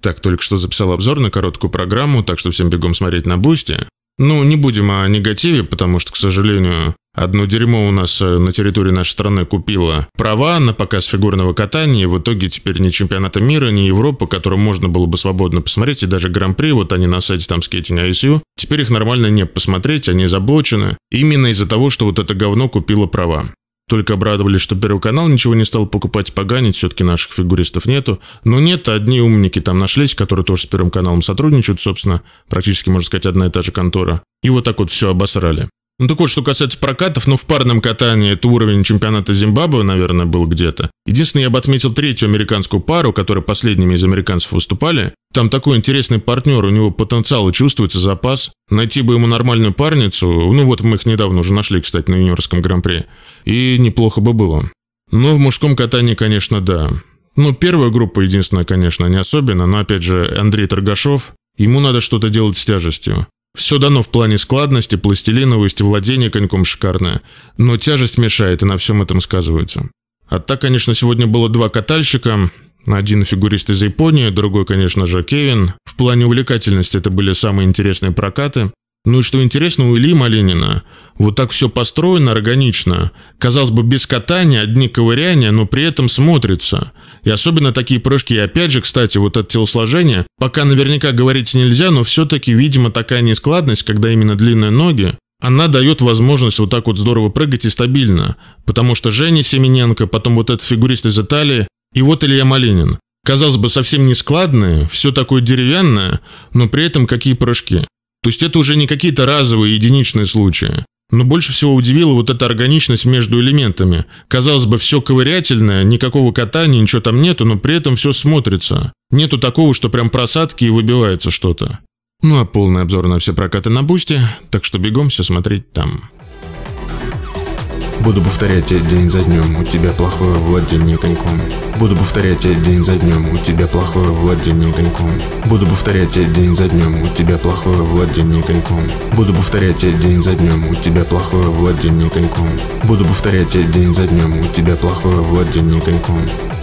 Так, только что записал обзор на короткую программу, так что всем бегом смотреть на Бусти. Ну, не будем о негативе, потому что, к сожалению, одно дерьмо у нас э, на территории нашей страны купило права на показ фигурного катания, и в итоге теперь ни чемпионата мира, ни Европы, которым можно было бы свободно посмотреть, и даже Гран-при, вот они на сайте там скейтинг ISU, теперь их нормально не посмотреть, они заблочены, именно из-за того, что вот это говно купило права. Только обрадовались, что Первый канал ничего не стал покупать поганить, все-таки наших фигуристов нету. Но нет, одни умники там нашлись, которые тоже с Первым каналом сотрудничают, собственно, практически, можно сказать, одна и та же контора. И вот так вот все обосрали. Ну так вот, что касается прокатов, ну в парном катании это уровень чемпионата Зимбабве, наверное, был где-то. Единственное, я бы отметил третью американскую пару, которая последними из американцев выступали. Там такой интересный партнер, у него потенциал и чувствуется запас. Найти бы ему нормальную парницу, ну вот мы их недавно уже нашли, кстати, на юниорском гран-при, и неплохо бы было. Но в мужском катании, конечно, да. Ну, первая группа единственная, конечно, не особенно, но опять же, Андрей Торгашов, ему надо что-то делать с тяжестью. Все дано в плане складности, пластилиновости, владения коньком шикарное, но тяжесть мешает и на всем этом сказывается. А так, конечно, сегодня было два катальщика, один фигурист из Японии, другой, конечно же, Кевин. В плане увлекательности это были самые интересные прокаты. Ну и что интересно, у Ильи Малинина вот так все построено органично. Казалось бы, без катания, одни ковыряния, но при этом смотрится. И особенно такие прыжки. И опять же, кстати, вот это телосложение, пока наверняка говорить нельзя, но все-таки, видимо, такая нескладность, когда именно длинные ноги, она дает возможность вот так вот здорово прыгать и стабильно. Потому что Женя Семененко, потом вот этот фигурист из Италии, и вот Илья Малинин. Казалось бы, совсем не складное, все такое деревянное, но при этом какие прыжки. То есть это уже не какие-то разовые единичные случаи. Но больше всего удивила вот эта органичность между элементами. Казалось бы, все ковырятельное, никакого катания, ничего там нету, но при этом все смотрится. Нету такого, что прям просадки и выбивается что-то. Ну а полный обзор на все прокаты на Бусти, так что бегом все смотреть там. Буду повторять день за днем, у тебя плохое владение коньком. Буду повторять день за днем, у тебя плохое владение коньком. Буду повторять день за днем, у тебя плохое владение коньком. Буду повторять день за днем, у тебя плохое владение коньком. Буду повторять день за днем, у тебя плохое владение коньком.